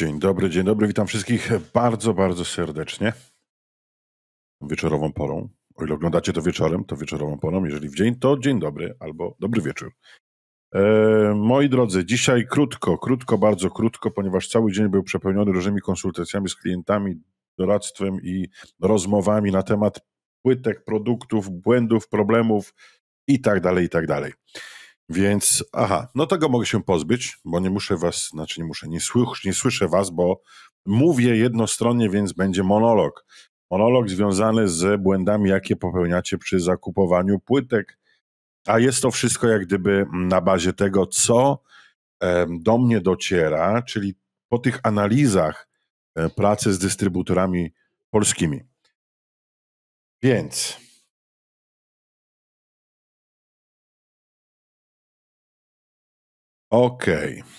Dzień dobry, dzień dobry, witam wszystkich bardzo, bardzo serdecznie. Wieczorową porą. O ile oglądacie to wieczorem, to wieczorową porą. Jeżeli w dzień, to dzień dobry albo dobry wieczór. E, moi drodzy, dzisiaj krótko, krótko, bardzo krótko, ponieważ cały dzień był przepełniony różnymi konsultacjami z klientami, doradztwem i rozmowami na temat płytek, produktów, błędów, problemów i tak dalej, i tak dalej. Więc, aha, no tego mogę się pozbyć, bo nie muszę was, znaczy nie muszę, nie, słych, nie słyszę was, bo mówię jednostronnie, więc będzie monolog. Monolog związany z błędami, jakie popełniacie przy zakupowaniu płytek, a jest to wszystko jak gdyby na bazie tego, co do mnie dociera, czyli po tych analizach e, pracy z dystrybutorami polskimi. Więc Okej. Okay.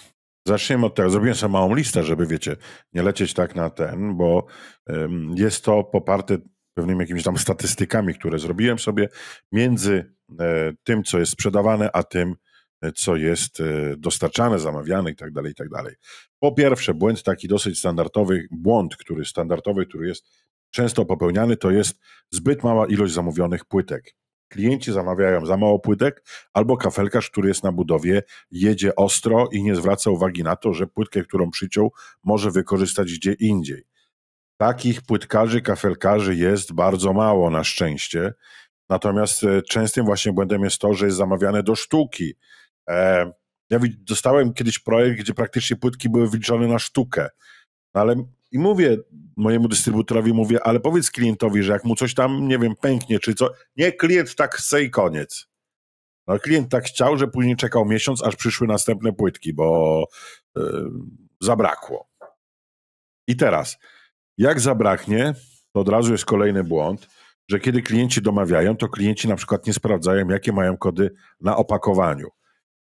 Zaczniemy od tego. Zrobiłem sobie małą listę, żeby, wiecie, nie lecieć tak na ten, bo ym, jest to poparte pewnymi jakimiś tam statystykami, które zrobiłem sobie między y, tym, co jest sprzedawane, a tym, e, co jest e, dostarczane, zamawiane i tak dalej, i tak dalej. Po pierwsze, błąd taki dosyć standardowy, błąd, który standardowy, który jest często popełniany, to jest zbyt mała ilość zamówionych płytek. Klienci zamawiają za mało płytek, albo kafelkarz, który jest na budowie, jedzie ostro i nie zwraca uwagi na to, że płytkę, którą przyciął, może wykorzystać gdzie indziej. Takich płytkarzy, kafelkarzy jest bardzo mało na szczęście. Natomiast e, częstym właśnie błędem jest to, że jest zamawiane do sztuki. E, ja dostałem kiedyś projekt, gdzie praktycznie płytki były wyliczone na sztukę. No, ale i mówię, mojemu dystrybutorowi mówię, ale powiedz klientowi, że jak mu coś tam, nie wiem, pęknie czy co, nie, klient tak chce i koniec. No klient tak chciał, że później czekał miesiąc, aż przyszły następne płytki, bo yy, zabrakło. I teraz, jak zabraknie, to od razu jest kolejny błąd, że kiedy klienci domawiają, to klienci na przykład nie sprawdzają, jakie mają kody na opakowaniu.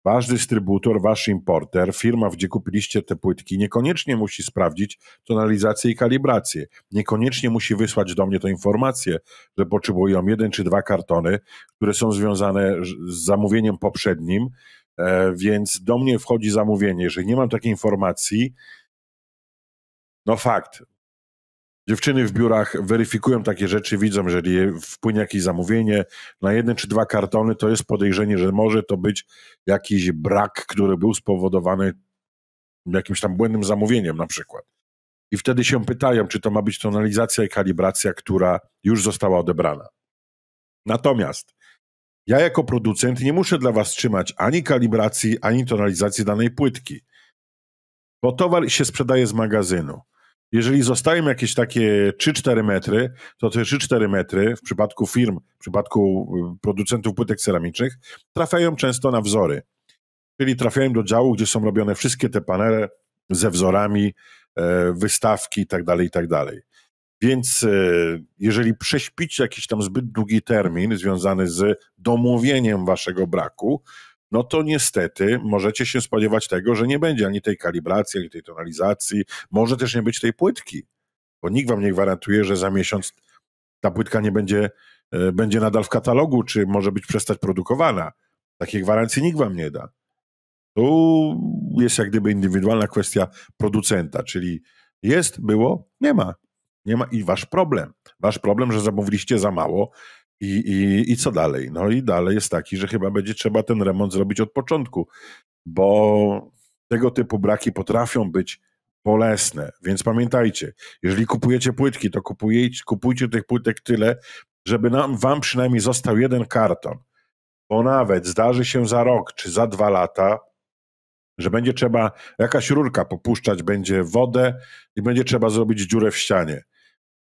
Wasz dystrybutor, wasz importer, firma, gdzie kupiliście te płytki, niekoniecznie musi sprawdzić tonalizację i kalibrację. Niekoniecznie musi wysłać do mnie tę informację, że potrzebują jeden czy dwa kartony, które są związane z zamówieniem poprzednim, e, więc do mnie wchodzi zamówienie. Jeżeli nie mam takiej informacji, no fakt, Dziewczyny w biurach weryfikują takie rzeczy, widzą, że jeżeli wpłynie jakieś zamówienie na jeden czy dwa kartony, to jest podejrzenie, że może to być jakiś brak, który był spowodowany jakimś tam błędnym zamówieniem na przykład. I wtedy się pytają, czy to ma być tonalizacja i kalibracja, która już została odebrana. Natomiast ja jako producent nie muszę dla Was trzymać ani kalibracji, ani tonalizacji danej płytki, bo towar się sprzedaje z magazynu jeżeli zostają jakieś takie 3-4 metry, to te 3-4 metry w przypadku firm, w przypadku y, producentów płytek ceramicznych, trafiają często na wzory. Czyli trafiają do działu, gdzie są robione wszystkie te panele ze wzorami, e, wystawki itd. Tak itd. Tak Więc e, jeżeli prześpicie jakiś tam zbyt długi termin związany z domówieniem waszego braku, no to niestety możecie się spodziewać tego, że nie będzie ani tej kalibracji, ani tej tonalizacji, może też nie być tej płytki, bo nikt wam nie gwarantuje, że za miesiąc ta płytka nie będzie, e, będzie nadal w katalogu, czy może być przestać produkowana. Takiej gwarancji nikt wam nie da. Tu jest jak gdyby indywidualna kwestia producenta, czyli jest, było, nie ma. Nie ma i wasz problem. Wasz problem, że zamówiliście za mało i, i, I co dalej? No i dalej jest taki, że chyba będzie trzeba ten remont zrobić od początku, bo tego typu braki potrafią być bolesne. Więc pamiętajcie, jeżeli kupujecie płytki, to kupujcie, kupujcie tych płytek tyle, żeby nam, wam przynajmniej został jeden karton. Bo nawet zdarzy się za rok czy za dwa lata, że będzie trzeba jakaś rurka popuszczać, będzie wodę i będzie trzeba zrobić dziurę w ścianie.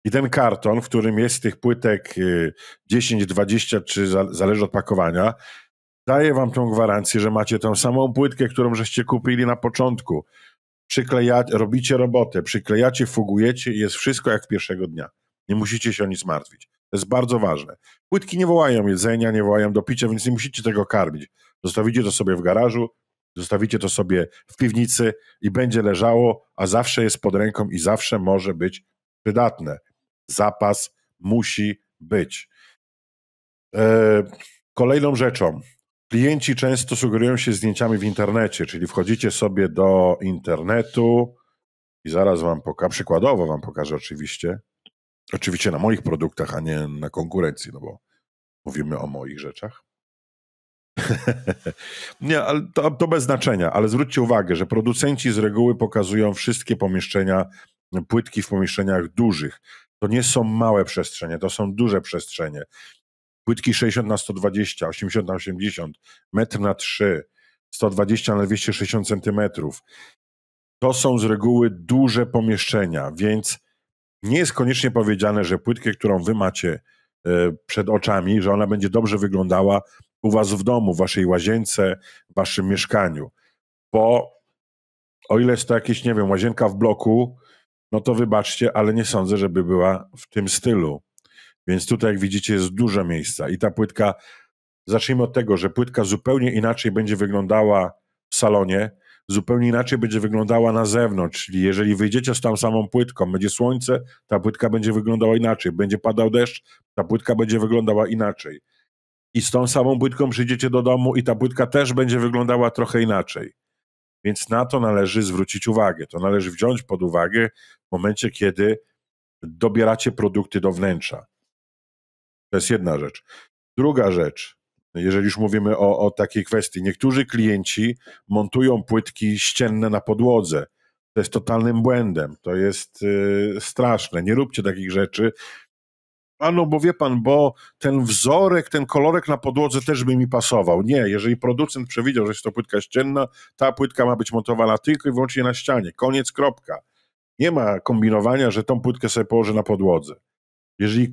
I ten karton, w którym jest tych płytek 10, y, 20 czy zależy od pakowania, daje wam tą gwarancję, że macie tą samą płytkę, którą żeście kupili na początku. Przyklejacie, robicie robotę, przyklejacie, fugujecie i jest wszystko jak pierwszego dnia. Nie musicie się o nic martwić. To jest bardzo ważne. Płytki nie wołają jedzenia, nie wołają do picia, więc nie musicie tego karmić. Zostawicie to sobie w garażu, zostawicie to sobie w piwnicy i będzie leżało, a zawsze jest pod ręką i zawsze może być przydatne zapas musi być. E, kolejną rzeczą. Klienci często sugerują się zdjęciami w internecie, czyli wchodzicie sobie do internetu i zaraz wam pokażę, przykładowo wam pokażę oczywiście, oczywiście na moich produktach, a nie na konkurencji, no bo mówimy o moich rzeczach. nie, ale to, to bez znaczenia, ale zwróćcie uwagę, że producenci z reguły pokazują wszystkie pomieszczenia, płytki w pomieszczeniach dużych. To nie są małe przestrzenie, to są duże przestrzenie. Płytki 60 na 120, 80 na 80, metr na 3, 120 na 260 centymetrów. To są z reguły duże pomieszczenia, więc nie jest koniecznie powiedziane, że płytkę, którą wy macie e, przed oczami, że ona będzie dobrze wyglądała u was w domu, w waszej łazience, w waszym mieszkaniu. Bo o ile jest to jakieś, nie wiem, łazienka w bloku, no to wybaczcie, ale nie sądzę, żeby była w tym stylu. Więc tutaj, jak widzicie, jest dużo miejsca. I ta płytka, zacznijmy od tego, że płytka zupełnie inaczej będzie wyglądała w salonie, zupełnie inaczej będzie wyglądała na zewnątrz. Czyli jeżeli wyjdziecie z tą samą płytką, będzie słońce, ta płytka będzie wyglądała inaczej. Będzie padał deszcz, ta płytka będzie wyglądała inaczej. I z tą samą płytką przyjdziecie do domu i ta płytka też będzie wyglądała trochę inaczej. Więc na to należy zwrócić uwagę. To należy wziąć pod uwagę w momencie, kiedy dobieracie produkty do wnętrza. To jest jedna rzecz. Druga rzecz, jeżeli już mówimy o, o takiej kwestii, niektórzy klienci montują płytki ścienne na podłodze. To jest totalnym błędem, to jest yy, straszne. Nie róbcie takich rzeczy. Ano, bo wie pan, bo ten wzorek, ten kolorek na podłodze też by mi pasował. Nie, jeżeli producent przewidział, że jest to płytka ścienna, ta płytka ma być montowana tylko i wyłącznie na ścianie. Koniec, kropka. Nie ma kombinowania, że tą płytkę sobie położę na podłodze. Jeżeli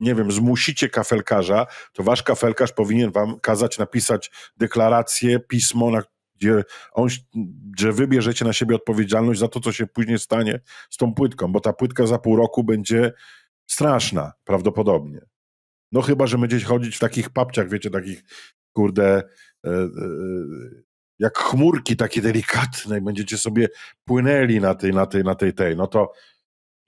nie wiem, zmusicie kafelkarza, to wasz kafelkarz powinien wam kazać napisać deklarację, pismo, na, gdzie on, że wybierzecie na siebie odpowiedzialność za to, co się później stanie z tą płytką, bo ta płytka za pół roku będzie Straszna, prawdopodobnie. No chyba, że będziecie chodzić w takich papciach, wiecie, takich, kurde, e, e, jak chmurki takie delikatne i będziecie sobie płynęli na tej, na tej, na tej, tej, no to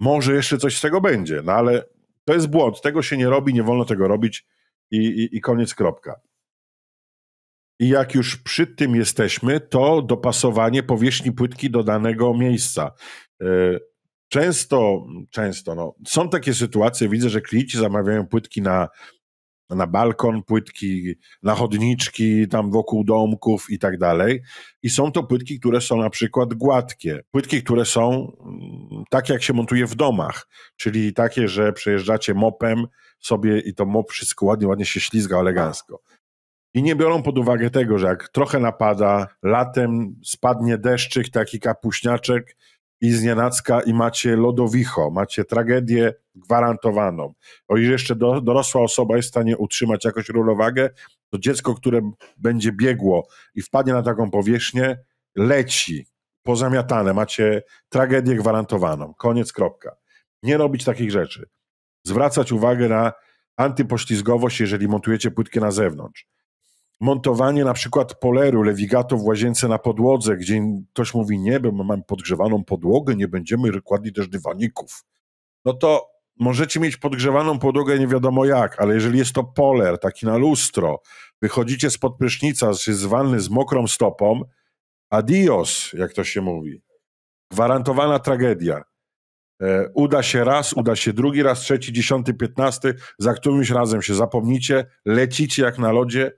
może jeszcze coś z tego będzie, no ale to jest błąd, tego się nie robi, nie wolno tego robić i, i, i koniec, kropka. I jak już przy tym jesteśmy, to dopasowanie powierzchni płytki do danego miejsca. E, Często, często, no, są takie sytuacje, widzę, że klienci zamawiają płytki na, na balkon, płytki na chodniczki, tam wokół domków i tak dalej. I są to płytki, które są na przykład gładkie. Płytki, które są mm, takie, jak się montuje w domach, czyli takie, że przejeżdżacie mopem sobie i to mop wszystko ładnie, ładnie się ślizga elegancko. I nie biorą pod uwagę tego, że jak trochę napada, latem spadnie deszczyk, taki kapuśniaczek, i znienacka i macie lodowicho, macie tragedię gwarantowaną. O ile jeszcze do, dorosła osoba jest w stanie utrzymać jakąś równowagę, to dziecko, które będzie biegło i wpadnie na taką powierzchnię, leci, pozamiatane, macie tragedię gwarantowaną. Koniec, kropka. Nie robić takich rzeczy. Zwracać uwagę na antypoślizgowość, jeżeli montujecie płytkę na zewnątrz montowanie na przykład poleru, lewigato w łazience na podłodze, gdzie ktoś mówi nie, bo mamy podgrzewaną podłogę, nie będziemy kładli też dywaników. No to możecie mieć podgrzewaną podłogę nie wiadomo jak, ale jeżeli jest to poler, taki na lustro, wychodzicie spod prysznica, jest zwany z mokrą stopą, adios, jak to się mówi. Gwarantowana tragedia. E, uda się raz, uda się drugi raz, trzeci, dziesiąty, piętnasty, za którymś razem się zapomnicie, lecicie jak na lodzie,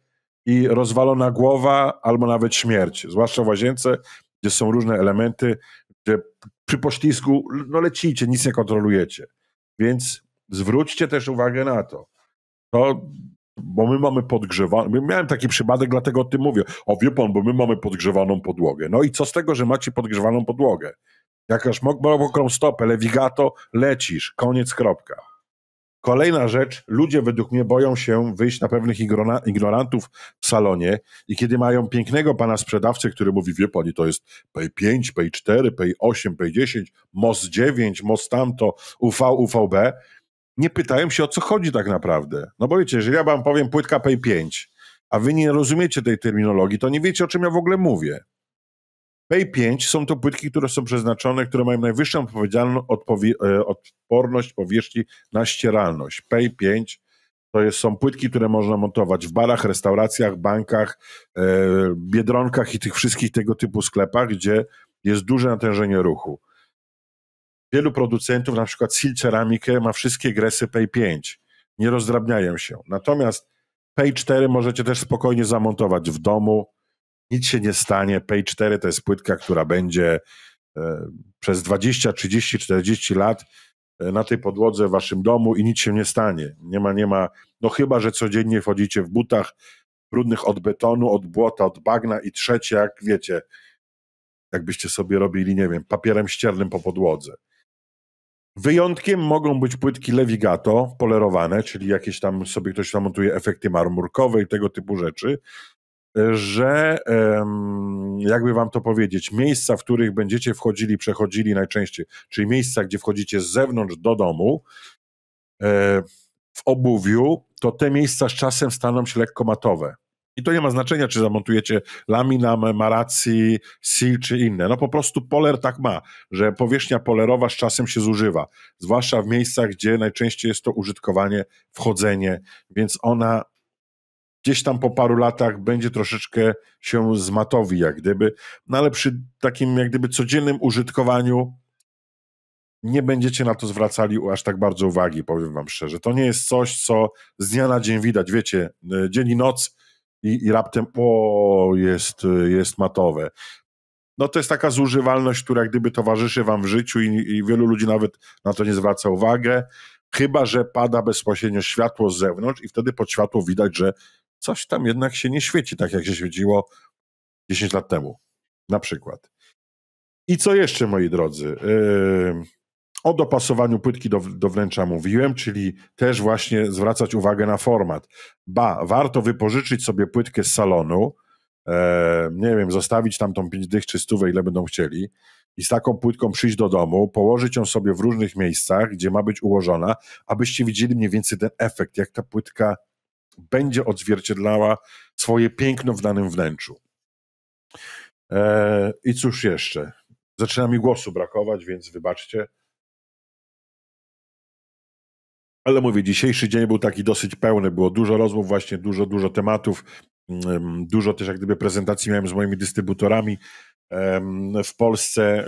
i rozwalona głowa albo nawet śmierć, zwłaszcza w łazience, gdzie są różne elementy, gdzie przy poślizgu no lecicie, nic nie kontrolujecie. Więc zwróćcie też uwagę na to. To bo my mamy podgrzewaną. Miałem taki przypadek, dlatego o tym mówię. O wie pan, bo my mamy podgrzewaną podłogę. No i co z tego, że macie podgrzewaną podłogę? Jakaż mokrokrą stopę, lewigato, lecisz, koniec, kropka. Kolejna rzecz, ludzie według mnie boją się wyjść na pewnych ignorantów w salonie i kiedy mają pięknego pana sprzedawcę, który mówi, wie pani, to jest P5, P4, P8, P10, MOS9, MOS tamto, UV, UVB, nie pytają się o co chodzi tak naprawdę. No bo wiecie, jeżeli ja wam powiem płytka P5, a wy nie rozumiecie tej terminologii, to nie wiecie o czym ja w ogóle mówię. Pay 5 są to płytki, które są przeznaczone, które mają najwyższą odpowiedzialną e, odporność powierzchni na ścieralność. Pay 5 to jest, są płytki, które można montować w barach, restauracjach, bankach, e, biedronkach i tych wszystkich tego typu sklepach, gdzie jest duże natężenie ruchu. Wielu producentów, na przykład Sil Ceramikę, ma wszystkie gresy Pay 5. Nie rozdrabniają się. Natomiast Pay 4 możecie też spokojnie zamontować w domu, nic się nie stanie. Pay 4 to jest płytka, która będzie e, przez 20, 30, 40 lat e, na tej podłodze w waszym domu i nic się nie stanie. Nie ma, nie ma, no chyba, że codziennie wchodzicie w butach brudnych od betonu, od błota, od bagna i trzecie, jak wiecie, jakbyście sobie robili, nie wiem, papierem ściernym po podłodze. Wyjątkiem mogą być płytki levigato polerowane, czyli jakieś tam sobie ktoś tam montuje efekty marmurkowe i tego typu rzeczy, że jakby wam to powiedzieć, miejsca, w których będziecie wchodzili, przechodzili najczęściej, czyli miejsca, gdzie wchodzicie z zewnątrz do domu e, w obuwiu, to te miejsca z czasem staną się lekko matowe. I to nie ma znaczenia, czy zamontujecie lamina, maracji, seal czy inne. No po prostu poler tak ma, że powierzchnia polerowa z czasem się zużywa, zwłaszcza w miejscach, gdzie najczęściej jest to użytkowanie, wchodzenie, więc ona gdzieś tam po paru latach będzie troszeczkę się zmatowi, jak gdyby, no ale przy takim, jak gdyby, codziennym użytkowaniu nie będziecie na to zwracali aż tak bardzo uwagi, powiem wam szczerze. To nie jest coś, co z dnia na dzień widać, wiecie, e, dzień i noc i, i raptem o, jest, e, jest matowe. No to jest taka zużywalność, która jak gdyby towarzyszy wam w życiu i, i wielu ludzi nawet na to nie zwraca uwagę, chyba że pada bezpośrednio światło z zewnątrz i wtedy pod światło widać, że coś tam jednak się nie świeci tak, jak się świeciło 10 lat temu, na przykład. I co jeszcze, moi drodzy? o dopasowaniu płytki do, do wnętrza mówiłem, czyli też właśnie zwracać uwagę na format. Ba, warto wypożyczyć sobie płytkę z salonu, nie wiem, zostawić tam tą 5 dych czy stówę, ile będą chcieli, i z taką płytką przyjść do domu, położyć ją sobie w różnych miejscach, gdzie ma być ułożona, abyście widzieli mniej więcej ten efekt, jak ta płytka będzie odzwierciedlała swoje piękno w danym wnętrzu. Eee, I cóż jeszcze? Zaczyna mi głosu brakować, więc wybaczcie. Ale mówię, dzisiejszy dzień był taki dosyć pełny. Było dużo rozmów, właśnie dużo, dużo tematów. Mm, dużo też jak gdyby prezentacji miałem z moimi dystrybutorami w Polsce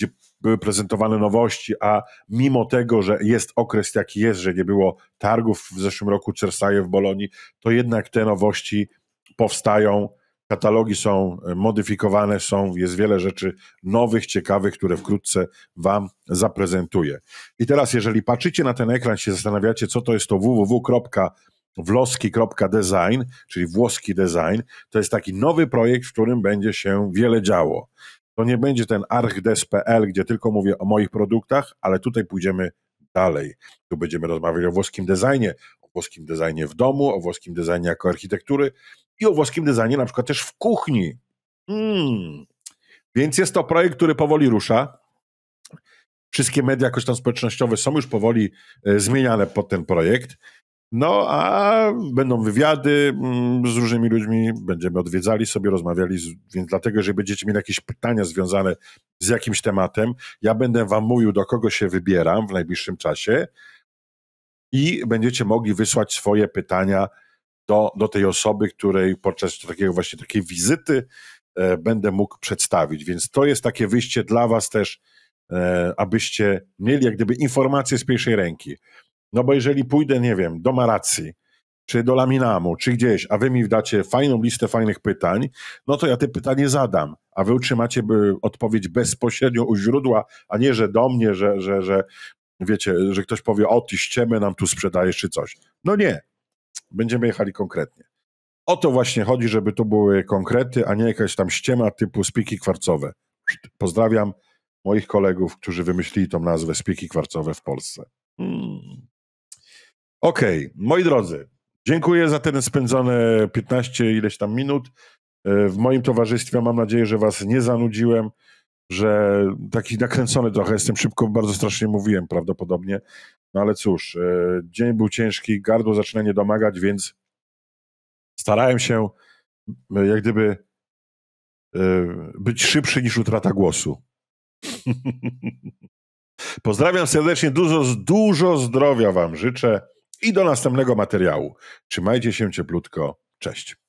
gdzie były prezentowane nowości, a mimo tego, że jest okres jaki jest, że nie było targów w zeszłym roku Czersaje w Bolonii, to jednak te nowości powstają, katalogi są e, modyfikowane, są, jest wiele rzeczy nowych, ciekawych, które wkrótce Wam zaprezentuję. I teraz, jeżeli patrzycie na ten ekran, się zastanawiacie, co to jest to www.wloski.design, czyli włoski design, to jest taki nowy projekt, w którym będzie się wiele działo. To nie będzie ten archdes.pl, gdzie tylko mówię o moich produktach, ale tutaj pójdziemy dalej. Tu będziemy rozmawiać o włoskim designie, o włoskim designie w domu, o włoskim designie jako architektury i o włoskim designie na przykład też w kuchni. Hmm. Więc jest to projekt, który powoli rusza. Wszystkie media jakoś tam społecznościowe są już powoli e, zmieniane pod ten projekt. No a będą wywiady mm, z różnymi ludźmi, będziemy odwiedzali sobie, rozmawiali, więc dlatego, jeżeli będziecie mieli jakieś pytania związane z jakimś tematem, ja będę wam mówił, do kogo się wybieram w najbliższym czasie i będziecie mogli wysłać swoje pytania do, do tej osoby, której podczas takiego właśnie takiej wizyty e, będę mógł przedstawić. Więc to jest takie wyjście dla was też, e, abyście mieli jak gdyby informacje z pierwszej ręki. No bo jeżeli pójdę, nie wiem, do Maracji, czy do Laminamu, czy gdzieś, a wy mi dacie fajną listę fajnych pytań, no to ja te pytanie zadam, a wy utrzymacie odpowiedź bezpośrednio u źródła, a nie, że do mnie, że, że, że wiecie, że ktoś powie, o ty ściemy nam tu sprzedajesz czy coś. No nie, będziemy jechali konkretnie. O to właśnie chodzi, żeby to były konkrety, a nie jakaś tam ściema typu spiki kwarcowe. Pozdrawiam moich kolegów, którzy wymyślili tą nazwę spiki kwarcowe w Polsce. Hmm. Okej, okay, moi drodzy, dziękuję za ten spędzone 15 ileś tam minut. E, w moim towarzystwie mam nadzieję, że was nie zanudziłem, że taki nakręcony trochę jestem, szybko bardzo strasznie mówiłem prawdopodobnie. No ale cóż, e, dzień był ciężki, gardło zaczyna nie domagać, więc starałem się e, jak gdyby być szybszy niż utrata głosu. Pozdrawiam serdecznie, dużo, dużo zdrowia Wam życzę i do następnego materiału. Trzymajcie się cieplutko. Cześć.